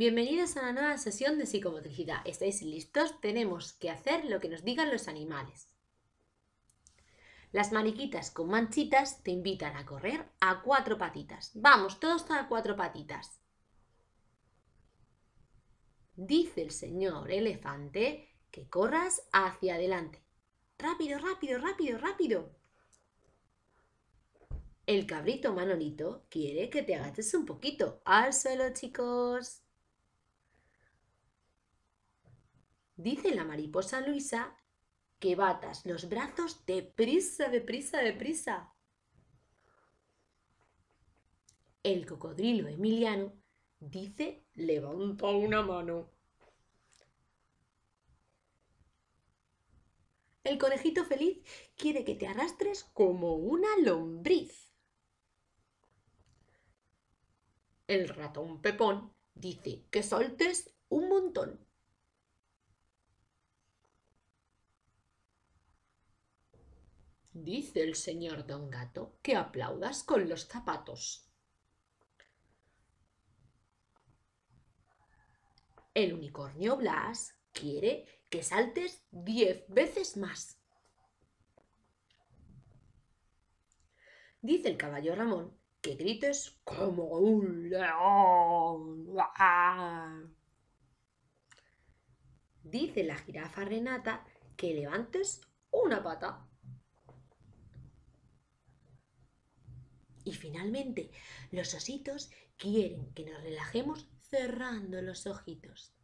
Bienvenidos a la nueva sesión de psicomotricidad. ¿Estáis listos? Tenemos que hacer lo que nos digan los animales. Las mariquitas con manchitas te invitan a correr a cuatro patitas. Vamos, todos a cuatro patitas. Dice el señor elefante que corras hacia adelante. Rápido, rápido, rápido, rápido. El cabrito Manolito quiere que te agaches un poquito. Al suelo, chicos. Dice la mariposa Luisa que batas los brazos deprisa, deprisa, deprisa. El cocodrilo Emiliano dice levanta una mano. El conejito feliz quiere que te arrastres como una lombriz. El ratón Pepón dice que soltes un montón. Dice el señor don gato que aplaudas con los zapatos. El unicornio Blas quiere que saltes diez veces más. Dice el caballo Ramón que grites como un león. Dice la jirafa Renata que levantes una pata. Y finalmente, los ositos quieren que nos relajemos cerrando los ojitos.